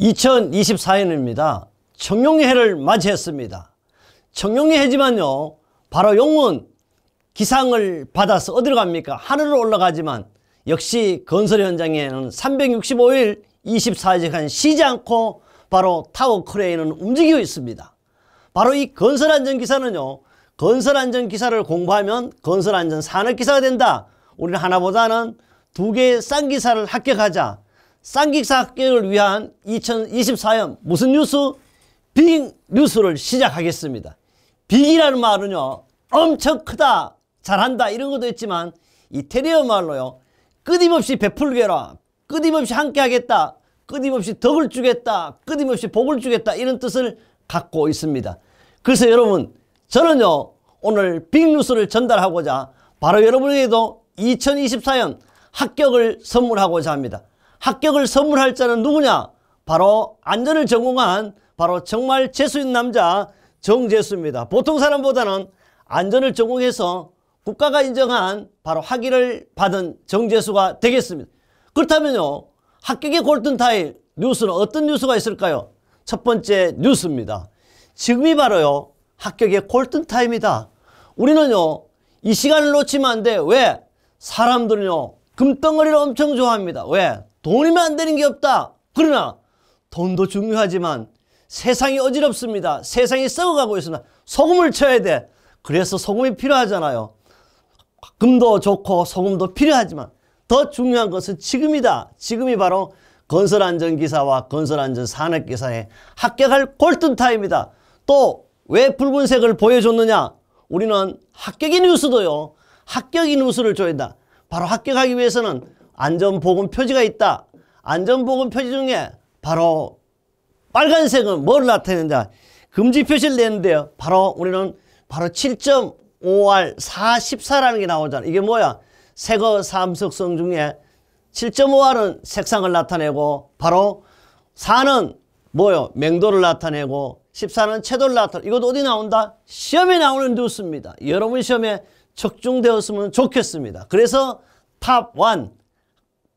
2024년입니다. 청룡해를 의 맞이했습니다. 청룡해지만요. 의 바로 용은 기상을 받아서 어디로 갑니까? 하늘로 올라가지만 역시 건설 현장에는 365일 24시간 쉬지 않고 바로 타워 크레인은 움직이고 있습니다. 바로 이 건설안전기사는요. 건설안전기사를 공부하면 건설안전 산업기사가 된다. 우리는 하나보다는 두 개의 싼 기사를 합격하자. 쌍기사 합격을 위한 2024년 무슨 뉴스? 빅 뉴스를 시작하겠습니다. 빅이라는 말은요. 엄청 크다, 잘한다 이런 것도 있지만 이테리어 말로요. 끊임없이 베풀게라, 끊임없이 함께하겠다, 끊임없이 덕을 주겠다, 끊임없이 복을 주겠다 이런 뜻을 갖고 있습니다. 그래서 여러분 저는요. 오늘 빅 뉴스를 전달하고자 바로 여러분에게도 2024년 합격을 선물하고자 합니다. 합격을 선물할 자는 누구냐? 바로 안전을 전공한 바로 정말 재수 있는 남자 정재수입니다. 보통 사람보다는 안전을 전공해서 국가가 인정한 바로 학위를 받은 정재수가 되겠습니다. 그렇다면요. 합격의 골든타임 뉴스는 어떤 뉴스가 있을까요? 첫 번째 뉴스입니다. 지금이 바로요. 합격의 골든타임이다. 우리는요. 이 시간을 놓치면 안 돼. 왜? 사람들은요. 금덩어리를 엄청 좋아합니다. 왜? 돈이면 안 되는 게 없다. 그러나 돈도 중요하지만 세상이 어지럽습니다. 세상이 썩어가고 있으나 소금을 쳐야 돼. 그래서 소금이 필요하잖아요. 금도 좋고 소금도 필요하지만 더 중요한 것은 지금이다. 지금이 바로 건설안전기사와 건설안전산업기사의 합격할 골든타임이다. 또 왜 붉은색을 보여줬느냐? 우리는 합격인 뉴스도요. 합격인 뉴스를 줘야 한다. 바로 합격하기 위해서는 안전보건 표지가 있다. 안전보건 표지 중에 바로 빨간색은 뭘 나타낸다. 내 금지 표시를 내는데요. 바로 우리는 바로 7.5R 44라는 게 나오잖아. 이게 뭐야? 색거 삼석성 중에 7.5R은 색상을 나타내고 바로 4는 뭐요? 맹도를 나타내고 14는 채도를 나타내고 이것도 어디 나온다? 시험에 나오는 뉴스입니다. 여러분 시험에 적중되었으면 좋겠습니다. 그래서 탑1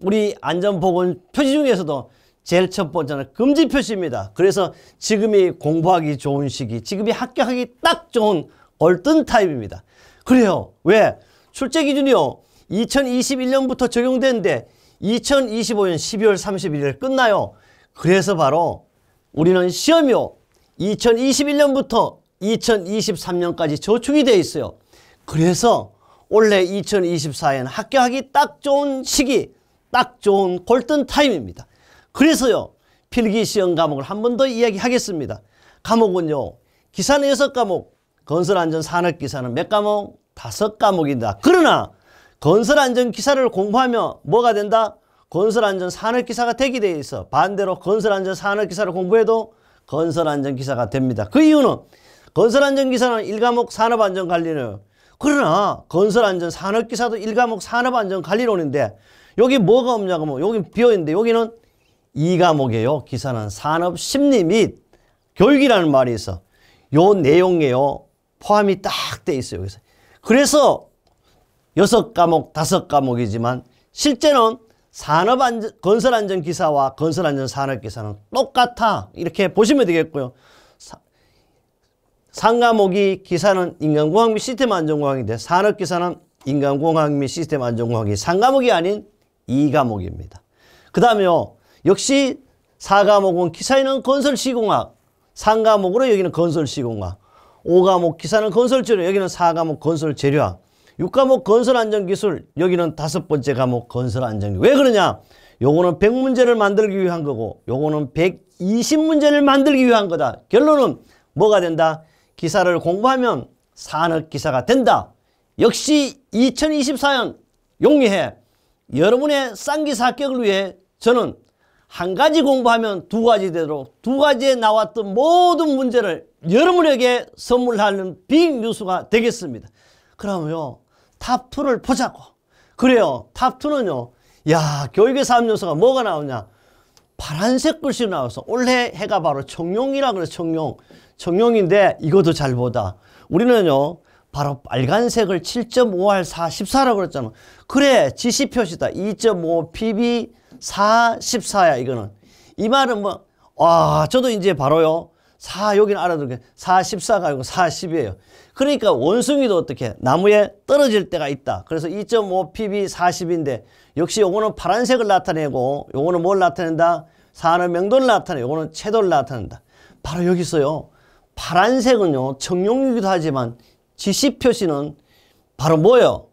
우리 안전보건 표시 중에서도 제일 첫 번째는 금지 표시입니다. 그래서 지금이 공부하기 좋은 시기, 지금이 합격하기 딱 좋은 얼뜬 타입입니다. 그래요. 왜? 출제 기준이요. 2021년부터 적용되는데 2025년 12월 31일 에 끝나요. 그래서 바로 우리는 시험이요. 2021년부터 2023년까지 저축이 돼 있어요. 그래서 원래 2024년 합격하기 딱 좋은 시기 딱 좋은 골든 타임입니다. 그래서요. 필기시험 과목을 한 번 더 이야기하겠습니다. 과목은요. 기사는 여섯 과목 건설안전산업기사는 몇 과목? 다섯 과목입니다. 그러나 건설안전기사를 공부하며 뭐가 된다? 건설안전산업기사가 되게 돼 있어. 반대로 건설안전산업기사를 공부해도 건설안전기사가 됩니다. 그 이유는 건설안전기사는 일과목 산업안전관리는 그러나 건설안전산업기사도 일과목 산업안전관리론인데 여기 뭐가 없냐고 하면 뭐, 여기 비어있는데 여기는 이 과목이에요. 기사는 산업 심리 및 교육이라는 말이 있어. 요 내용에요. 포함이 딱 돼 있어요. 여기서. 그래서 여섯 과목, 다섯 과목이지만 실제는 산업 안전, 건설 안전 기사와 건설 안전 산업 기사는 똑같아. 이렇게 보시면 되겠고요. 상과목이 기사는 인간공학 및 시스템 안전공학인데 산업기사는 인간공학 및 시스템 안전공학이 상과목이 아닌 2과목입니다. 그 다음에요. 역시 4과목은 기사에는 건설시공학, 3과목으로 여기는 건설시공학, 5과목 기사는 건설재료, 여기는 4과목 건설재료학, 6과목 건설안전기술, 여기는 다섯 번째 과목 건설안전기술. 왜 그러냐? 요거는 100문제를 만들기 위한 거고 요거는 120문제를 만들기 위한 거다. 결론은 뭐가 된다? 기사를 공부하면 산업기사가 된다. 역시 2024년 용이해. 여러분의 쌍기사 격을 위해 저는 한 가지 공부하면 두 가지 되도록 두 가지에 나왔던 모든 문제를 여러분에게 선물하는 빅뉴스가 되겠습니다. 그러면요. 탑2를 보자고. 그래요. 탑2는요. 야 교육의 사업요소가 뭐가 나오냐. 파란색 글씨로 나와서 올해 해가 바로 청룡이라 그래 청룡. 청룡인데 이것도 잘 보다. 우리는요. 바로 빨간색을 7.5할 4, 14라고 그랬잖아. 그래, 지시 표시다. 2.5 PB 4, 14야, 이거는. 이 말은 뭐, 와, 저도 이제 바로요. 4, 여기는 알아두게 4, 14가 아니고 40이에요. 그러니까 원숭이도 어떻게 나무에 떨어질 때가 있다. 그래서 2.5 PB 40인데 역시 요거는 파란색을 나타내고 요거는 뭘 나타낸다? 산업 명도를 나타내 요거는 채도를 나타낸다. 바로 여기 있어요. 파란색은요. 청룡이기도 하지만 지시표시는 바로 뭐예요?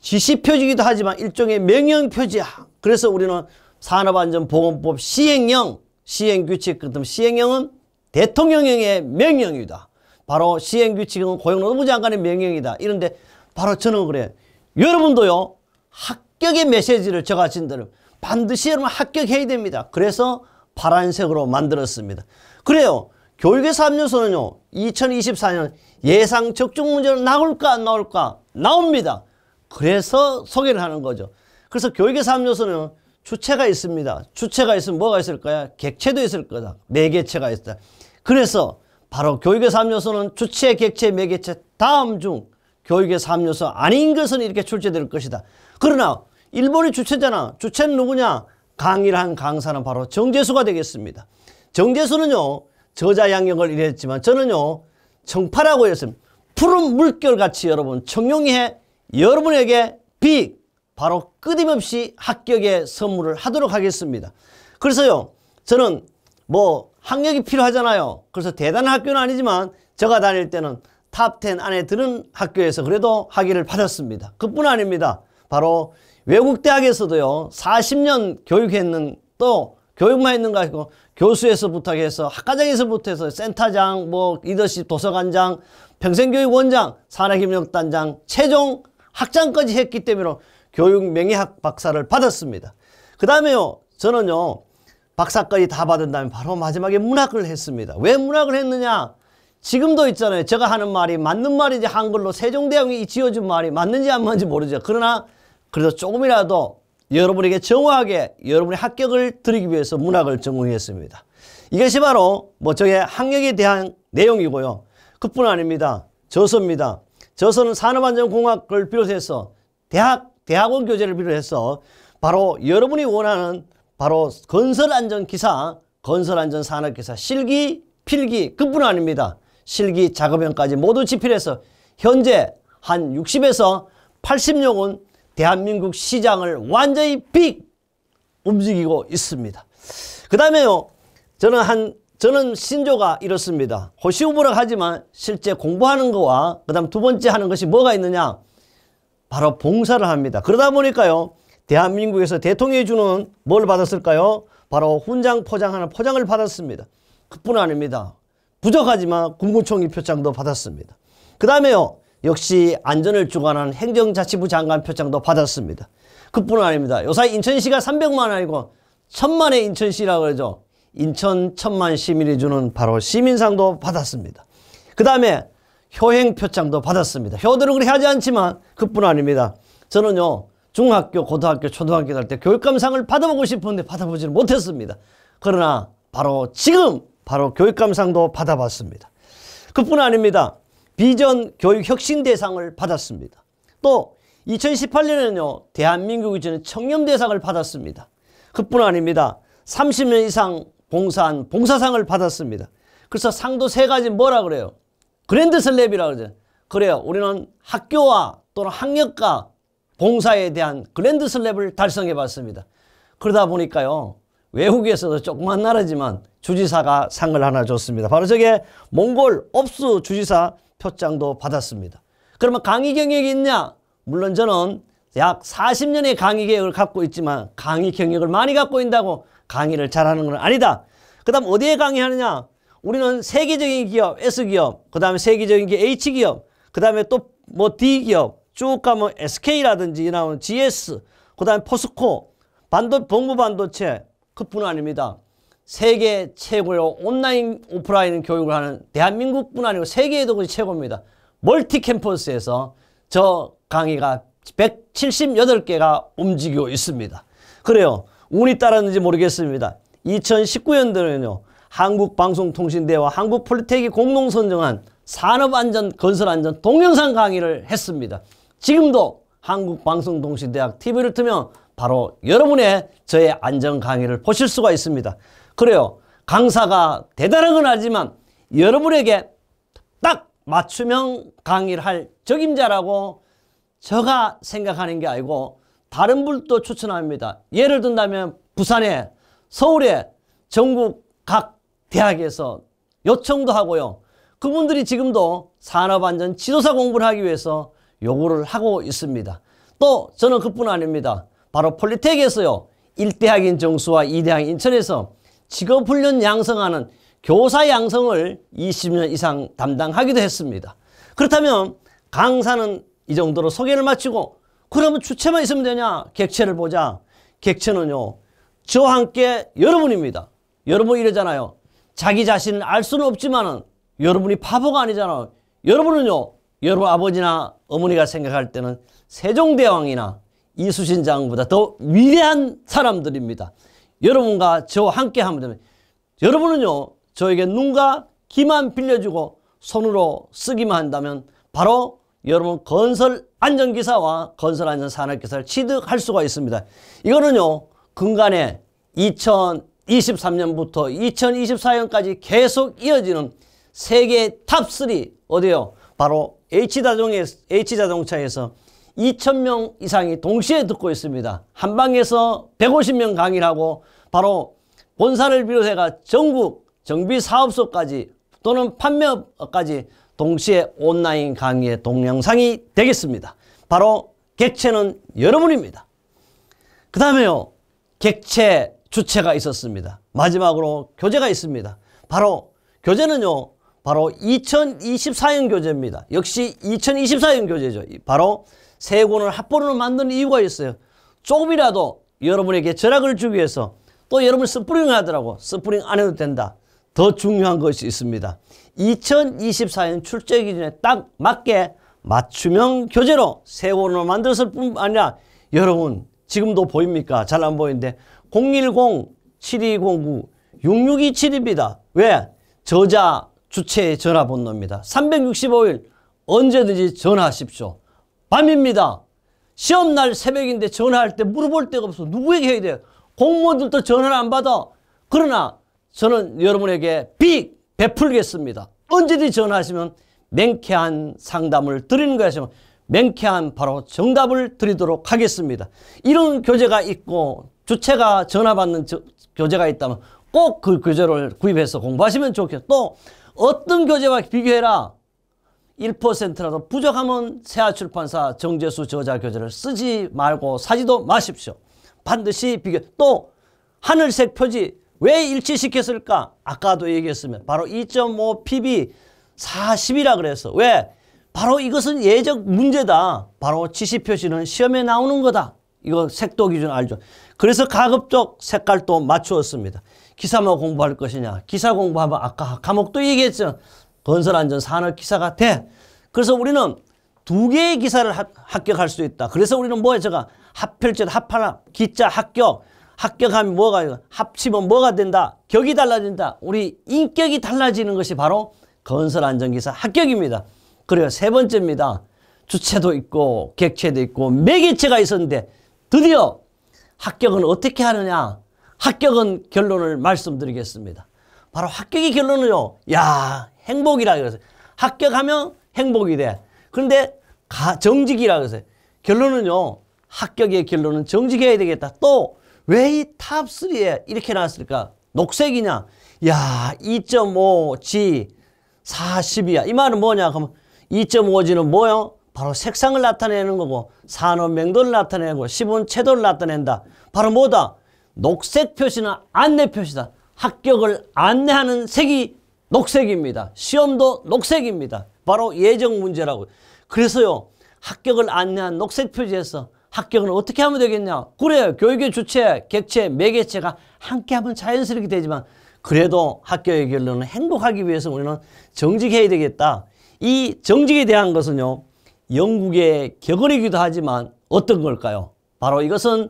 지시표지기도 하지만 일종의 명령표지야. 그래서 우리는 산업안전보건법 시행령, 시행규칙, 그다음 시행령은 대통령령의 명령이다. 바로 시행규칙은 고용노동부 장관의 명령이다. 이런데 바로 저는 그래. 여러분도요. 합격의 메시지를 적하신 들로 반드시 여러분 합격해야 됩니다. 그래서 파란색으로 만들었습니다. 그래요. 교육에서 압류서는요. 2024년 예상 적중 문제는 나올까 안 나올까 나옵니다. 그래서 소개를 하는 거죠. 그래서 교육에서 압류서는 주체가 있습니다. 주체가 있으면 뭐가 있을까요? 객체도 있을 거다. 매개체가 있다. 그래서 바로 교육의 3요소는 주체, 객체, 매개체 다음 중 교육의 3요소 아닌 것은 이렇게 출제될 것이다. 그러나 일본이 주체잖아. 주체는 누구냐? 강의를 한 강사는 바로 정재수가 되겠습니다. 정재수는요. 저자 양력을 이랬지만 저는요 청파라고 했습니다. 푸른 물결같이 여러분 청룡이해 여러분에게 빅 바로 끊임없이 합격의 선물을 하도록 하겠습니다. 그래서요 저는 뭐 학력이 필요하잖아요. 그래서 대단한 학교는 아니지만 제가 다닐 때는 탑 10 안에 드는 학교에서 그래도 학위를 받았습니다. 그뿐 아닙니다. 바로 외국 대학에서도요. 40년 교육했는 또 교육만 있는거아니고 교수에서 부탁해서 학과장에서부터 해서 센터장, 뭐 리더십 도서관장, 평생교육원장, 산학협력단장, 최종 학장까지 했기 때문에 교육 명예학 박사를 받았습니다. 그 다음에요. 저는요. 박사까지 다 받은 다음에 바로 마지막에 문학을 했습니다. 왜 문학을 했느냐? 지금도 있잖아요. 제가 하는 말이 맞는 말인지 한글로 세종대왕이 지어준 말이 맞는지 안 맞는지 모르죠. 그러나 그래도 조금이라도 여러분에게 정확하게 여러분의 합격을 드리기 위해서 문학을 전공했습니다. 이것이 바로 뭐 저의 학력에 대한 내용이고요. 그뿐 아닙니다. 저서입니다. 저서는 산업안전공학을 비롯해서 대학, 대학원 교재를 비롯해서 바로 여러분이 원하는 바로 건설안전기사, 건설안전산업기사 실기, 필기 그뿐 아닙니다. 실기, 작업형까지 모두 집필해서 현재 한 60에서 80명은 대한민국 시장을 완전히 빅 움직이고 있습니다. 그 다음에요. 저는 한 저는 신조가 이렇습니다. 호시우보라 하지만 실제 공부하는 거와 그 다음 두 번째 하는 것이 뭐가 있느냐. 바로 봉사를 합니다. 그러다 보니까요. 대한민국에서 대통령이 주는 뭘 받았을까요? 바로 훈장 포장하는 포장을 받았습니다. 그뿐 아닙니다. 부족하지만 군무총리 표창도 받았습니다. 그 다음에요. 역시 안전을 주관하는 행정자치부 장관 표창도 받았습니다. 그뿐 아닙니다. 요사이 인천시가 300만 아니고 천만의 인천시라고 그러죠. 인천 천만 시민이 주는 바로 시민상도 받았습니다. 그 다음에 효행 표창도 받았습니다. 효도를 그렇게 하지 않지만 그뿐 아닙니다. 저는요 중학교, 고등학교, 초등학교 갈때 교육감상을 받아보고 싶었는데 받아보지는 못했습니다. 그러나 바로 지금 바로 교육감상도 받아봤습니다. 그뿐 아닙니다. 비전 교육 혁신 대상을 받았습니다. 또 2018년에는요. 대한민국 이 주는 청렴 대상을 받았습니다. 그뿐 아닙니다. 30년 이상 봉사한 봉사상을 받았습니다. 그래서 상도 세 가지 뭐라 그래요? 그랜드 슬랩이라 그러죠. 그래요. 우리는 학교와 또는 학력과 봉사에 대한 그랜드 슬랩을 달성해 봤습니다. 그러다 보니까요. 외국에서도 조그만 나라지만 주지사가 상을 하나 줬습니다. 바로 저게 몽골 옵수 주지사 표창도 받았습니다. 그러면 강의 경력이 있냐? 물론 저는 약 40년의 강의 경력을 갖고 있지만 강의 경력을 많이 갖고 있다고 강의를 잘하는 건 아니다. 그 다음 어디에 강의하느냐? 우리는 세계적인 기업, S기업, 그 다음에 세계적인 기업, H기업, 그 다음에 또 뭐 D기업, 쭉 가면 SK라든지 나오는 GS, 그 다음에 포스코, 반도, 동부반도체, 그뿐 아닙니다. 세계 최고의 온라인 오프라인 교육을 하는 대한민국뿐 아니고 세계에도 최고입니다. 멀티 캠퍼스에서 저 강의가 178개가 움직이고 있습니다. 그래요. 운이 따랐는지 모르겠습니다. 2019년도에는요. 한국방송통신대와 한국폴리텍이 공동 선정한 산업안전, 건설안전 동영상 강의를 했습니다. 지금도 한국방송통신대학 TV를 틀면 바로 여러분의 저의 안전 강의를 보실 수가 있습니다. 그래요. 강사가 대단한 건 알지만 여러분에게 딱 맞춤형 강의를 할 적임자라고 제가 생각하는 게 아니고 다른 분도 추천합니다. 예를 든다면 부산에 서울에 전국 각 대학에서 요청도 하고요. 그분들이 지금도 산업안전 지도사 공부를 하기 위해서 요구를 하고 있습니다. 또 저는 그뿐 아닙니다. 바로 폴리텍에서요. 1대학인 정수와 2대학인 인천에서 직업훈련 양성하는 교사 양성을 20년 이상 담당하기도 했습니다. 그렇다면 강사는 이 정도로 소개를 마치고 그러면 주체만 있으면 되냐? 객체를 보자. 객체는요. 저와 함께 여러분입니다. 여러분 이러잖아요. 자기 자신을 알 수는 없지만 은 여러분이 바보가 아니잖아요. 여러분은요. 여러분 아버지나 어머니가 생각할 때는 세종대왕이나 이수신 장보다 더 위대한 사람들입니다. 여러분과 저와 함께 하면 됩니다. 여러분은요. 저에게 눈과 기만 빌려주고 손으로 쓰기만 한다면 바로 여러분 건설 안전기사와 건설 안전 산업기사를 취득할 수가 있습니다. 이거는요. 근간에 2023년부터 2024년까지 계속 이어지는 세계 탑3 어디요? 바로 H자동에, H자동차에서 2,000명 이상이 동시에 듣고 있습니다. 한 방에서 150명 강의를 하고 바로 본사를 비롯해가 전국 정비사업소까지 또는 판매업까지 동시에 온라인 강의의 동영상이 되겠습니다. 바로 객체는 여러분입니다. 그 다음에요. 객체 주체가 있었습니다. 마지막으로 교재가 있습니다. 바로 교재는요. 바로 2024년 교재입니다. 역시 2024년 교재죠. 바로 세 권을 합본으로 만드는 이유가 있어요. 조금이라도 여러분에게 절약을 주기 위해서 또 여러분 스프링을 하더라고. 스프링 안 해도 된다. 더 중요한 것이 있습니다. 2024년 출제 기준에 딱 맞게 맞춤형 교재로 세 권을 만들었을 뿐 아니라 여러분 지금도 보입니까? 잘 안 보이는데 010-7209-6627입니다. 왜? 저자 주체의 전화번호입니다. 365일 언제든지 전화하십시오. 밤입니다. 시험날 새벽인데 전화할 때 물어볼 데가 없어. 누구에게 해야 돼? 요 공무원들도 전화를 안 받아. 그러나 저는 여러분에게 빅 베풀겠습니다. 언제든지 전화하시면 맹쾌한 상담을 드리는 거야. 하면 맹쾌한 바로 정답을 드리도록 하겠습니다. 이런 교재가 있고 주체가 전화받는 저, 교재가 있다면 꼭 그 교재를 구입해서 공부하시면 좋겠고 또 어떤 교재와 비교해라. 1%라도 부족하면 세아출판사 정재수 저자 교재를 쓰지 말고 사지도 마십시오. 반드시 비교. 또 하늘색 표지 왜 일치시켰을까? 아까도 얘기했으면 바로 2.5 PB 40이라 그래서 왜? 바로 이것은 예적 문제다. 바로 지시표시는 시험에 나오는 거다. 이거 색도 기준 알죠. 그래서 가급적 색깔도 맞추었습니다. 기사만 뭐 공부할 것이냐. 기사 공부하면 아까 감옥도 얘기했죠. 건설안전 산업 기사 같아. 그래서 우리는 두 개의 기사를 하, 합격할 수 있다. 그래서 우리는 뭐야 제가 합필제 합하라 기자 합격 합격하면 뭐가 합치면 뭐가 된다. 격이 달라진다. 우리 인격이 달라지는 것이 바로 건설안전기사 합격입니다. 그리고 세 번째입니다. 주체도 있고 객체도 있고 매개체가 있었는데 드디어 합격은 어떻게 하느냐. 합격은 결론을 말씀드리겠습니다. 바로 합격의 결론은요. 야 행복이라 그래서 합격하면 행복이 돼. 그런데 가, 정직이라 그래서 결론은요. 합격의 결론은 정직해야 되겠다. 또 왜 이 탑3에 이렇게 나왔을까? 녹색이냐? 야 2.5G 40이야. 이 말은 뭐냐? 그럼 2.5G는 뭐요? 바로 색상을 나타내는 거고 산업 명도를 나타내고 시분 채도를 나타낸다. 바로 뭐다? 녹색 표시는 안내 표시다. 합격을 안내하는 색이 녹색입니다. 시험도 녹색입니다. 바로 예정 문제라고. 그래서요. 합격을 안내한 녹색 표지에서 합격은 어떻게 하면 되겠냐. 그래요. 교육의 주체, 객체, 매개체가 함께 하면 자연스럽게 되지만 그래도 학교의 결론은 행복하기 위해서 우리는 정직해야 되겠다. 이 정직에 대한 것은요. 영국의 격언이기도 하지만 어떤 걸까요? 바로 이것은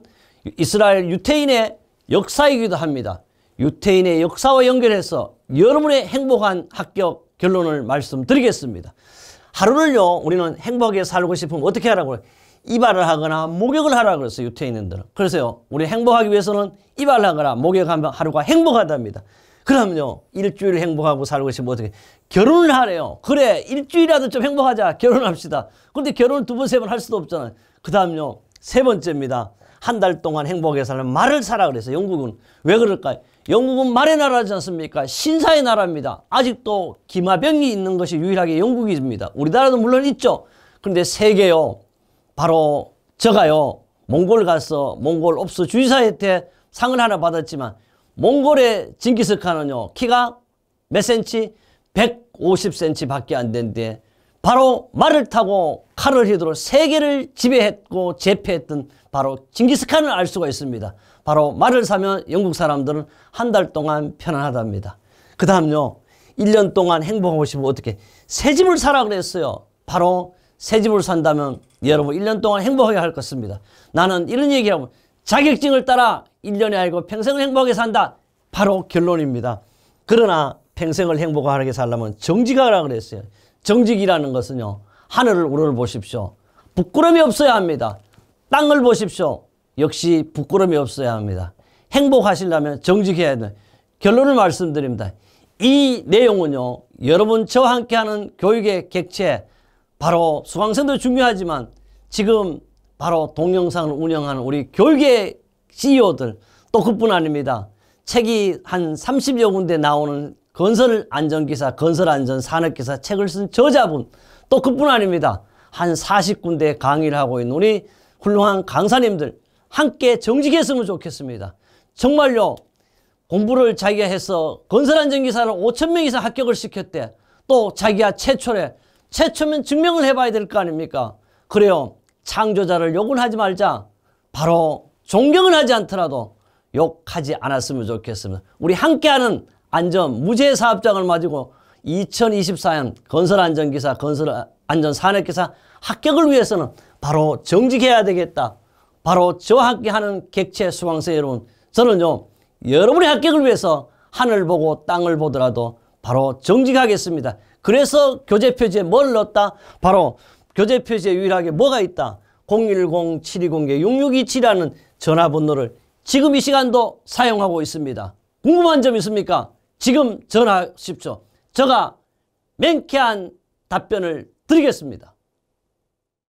이스라엘 유태인의 역사이기도 합니다. 유태인의 역사와 연결해서 여러분의 행복한 합격 결론을 말씀드리겠습니다. 하루를요 우리는 행복하게 살고 싶으면 어떻게 하라고 요 이발을 하거나 목욕을 하라 그랬어요 유태인들은 그래서요 우리 행복하기 위해서는 이발을 하거나 목욕하면 하루가 행복하답니다 그럼요 일주일 행복하고 살고 싶으면 어떻게 결혼을 하래요 그래 일주일이라도 좀 행복하자 결혼합시다 그런데 결혼을 두 번 세 번 할 수도 없잖아요 그 다음요 세 번째입니다 한달 동안 행복하게 살면 말을 사라 그래서 영국은 왜 그럴까요? 영국은 말의 나라지 않습니까? 신사의 나라입니다. 아직도 기마병이 있는 것이 유일하게 영국입니다. 우리나라도 물론 있죠. 그런데 세계요. 바로 저가요. 몽골 가서 몽골 옵스 주의사회 때 상을 하나 받았지만 몽골의 징기스칸은요. 키가 몇 센치? 150cm 밖에 안된대 바로 말을 타고 칼을 휘두르 세계를 지배했고 제패했던 바로 징기스칸을 알 수가 있습니다. 바로 말을 사면 영국 사람들은 한 달 동안 편안하답니다. 그 다음요. 1년 동안 행복하고 싶으면 어떻게? 새 집을 사라 그랬어요. 바로 새 집을 산다면 여러분 1년 동안 행복하게 할 것입니다. 나는 이런 얘기하고 자격증을 따라 1년이 아니고 평생을 행복하게 산다. 바로 결론입니다. 그러나 평생을 행복하게 살려면 정직하라 그랬어요. 정직이라는 것은요. 하늘을 우러러 보십시오. 부끄러움이 없어야 합니다. 땅을 보십시오. 역시 부끄러움이 없어야 합니다. 행복하시려면 정직해야 돼. 결론을 말씀드립니다. 이 내용은요. 여러분 저와 함께하는 교육의 객체 바로 수강생도 중요하지만 지금 바로 동영상을 운영하는 우리 교육의 CEO들 또 그뿐 아닙니다. 책이 한 30여 군데 나오는 건설 안전기사, 건설 안전 산업기사 책을 쓴 저자분 또 그뿐 아닙니다. 한 40군데 강의를 하고 있는 우리 훌륭한 강사님들 함께 정직했으면 좋겠습니다. 정말요. 공부를 자기가 해서 건설안 전기사를 5천 명 이상 합격을 시켰대. 또 자기가 최초래. 최초면 증명을 해봐야 될 거 아닙니까? 그래요. 창조자를 욕은 하지 말자. 바로 존경을 하지 않더라도 욕하지 않았으면 좋겠습니다. 우리 함께하는 안전 무죄 사업장을 가지고 2024년 건설안전기사, 건설안전산업기사 합격을 위해서는 바로 정직해야 되겠다. 바로 저학기하는 객체 수강생 여러분 저는요 여러분의 합격을 위해서 하늘 보고 땅을 보더라도 바로 정직하겠습니다. 그래서 교재 표지에 뭘 넣었다? 바로 교재 표지에 유일하게 뭐가 있다? 010-720-6627이라는 전화번호를 지금 이 시간도 사용하고 있습니다. 궁금한 점 있습니까? 지금 전화하십시오. 제가 맹쾌한 답변을 드리겠습니다.